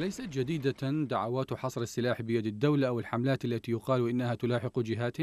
ليست جديدة دعوات حصر السلاح بيد الدولة أو الحملات التي يقال إنها تلاحق جهات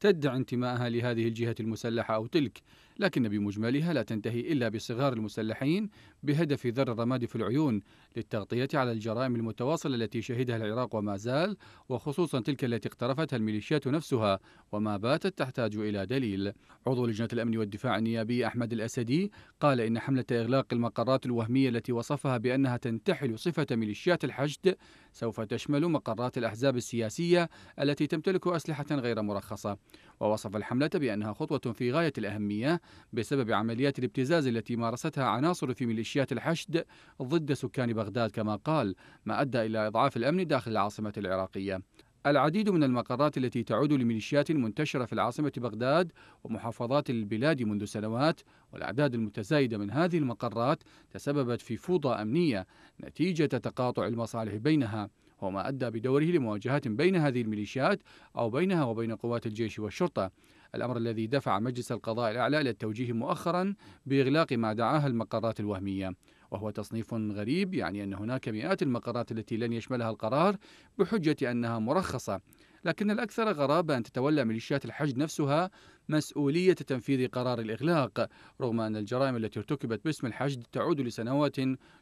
تدعي انتمائها لهذه الجهة المسلحة أو تلك لكن بمجملها لا تنتهي إلا بصغار المسلحين بهدف ذر الرماد في العيون للتغطية على الجرائم المتواصلة التي شهدها العراق وما زال وخصوصا تلك التي اقترفتها الميليشيات نفسها وما باتت تحتاج إلى دليل عضو لجنة الأمن والدفاع النيابي أحمد الأسدي قال إن حملة إغلاق المقرات الوهمية التي وصفها بأنها تنتحل صفة ميليشيات الحشد سوف تشمل مقرات الأحزاب السياسية التي تمتلك أسلحة غير مرخصة ووصف الحملة بأنها خطوة في غاية الأهمية بسبب عمليات الابتزاز التي مارستها عناصر في ميليشيات الحشد ضد سكان بغداد كما قال ما أدى إلى إضعاف الأمن داخل العاصمة العراقية العديد من المقرات التي تعود لميليشيات منتشرة في العاصمة بغداد ومحافظات البلاد منذ سنوات والأعداد المتزايدة من هذه المقرات تسببت في فوضى أمنية نتيجة تقاطع المصالح بينها وما أدى بدوره لمواجهات بين هذه الميليشيات أو بينها وبين قوات الجيش والشرطة الأمر الذي دفع مجلس القضاء الأعلى إلى التوجيه مؤخرا بإغلاق ما دعاها المقرات الوهمية وهو تصنيف غريب يعني أن هناك مئات المقرات التي لن يشملها القرار بحجة أنها مرخصة لكن الأكثر غرابة أن تتولى ميليشيات الحج نفسها مسؤولية تنفيذ قرار الإغلاق رغم أن الجرائم التي ارتكبت باسم الحشد تعود لسنوات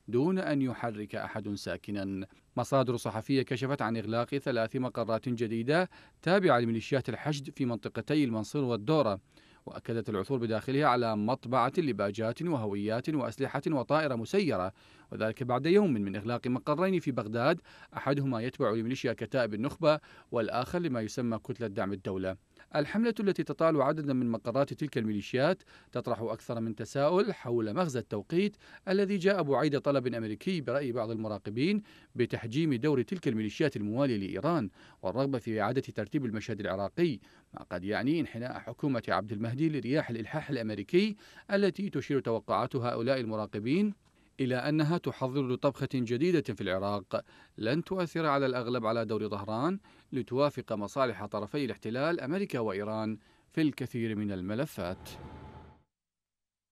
دون أن يحرك أحد ساكنا مصادر صحفية كشفت عن إغلاق ثلاث مقرات جديدة تابعة لميليشيات الحشد في منطقتي المنصور والدورة وأكدت العثور بداخلها على مطبعة لباجات وهويات وأسلحة وطائرة مسيرة وذلك بعد يوم من إغلاق مقرين في بغداد أحدهما يتبع لميليشيا كتائب النخبة والآخر لما يسمى كتلة دعم الدولة الحملة التي تطال عددا من مقرات تلك الميليشيات تطرح أكثر من تساؤل حول مغزى التوقيت الذي جاء بعيد طلب أمريكي برأي بعض المراقبين بتحجيم دور تلك الميليشيات الموالية لإيران والرغبة في إعادة ترتيب المشهد العراقي ما قد يعني انحناء حكومة عبد المهدي لرياح الإلحاح الأمريكي التي تشير توقعات هؤلاء المراقبين إلى أنها تحضر لطبخة جديدة في العراق لن تؤثر على الأغلب على دور طهران لتوافق مصالح طرفي الاحتلال أمريكا وإيران في الكثير من الملفات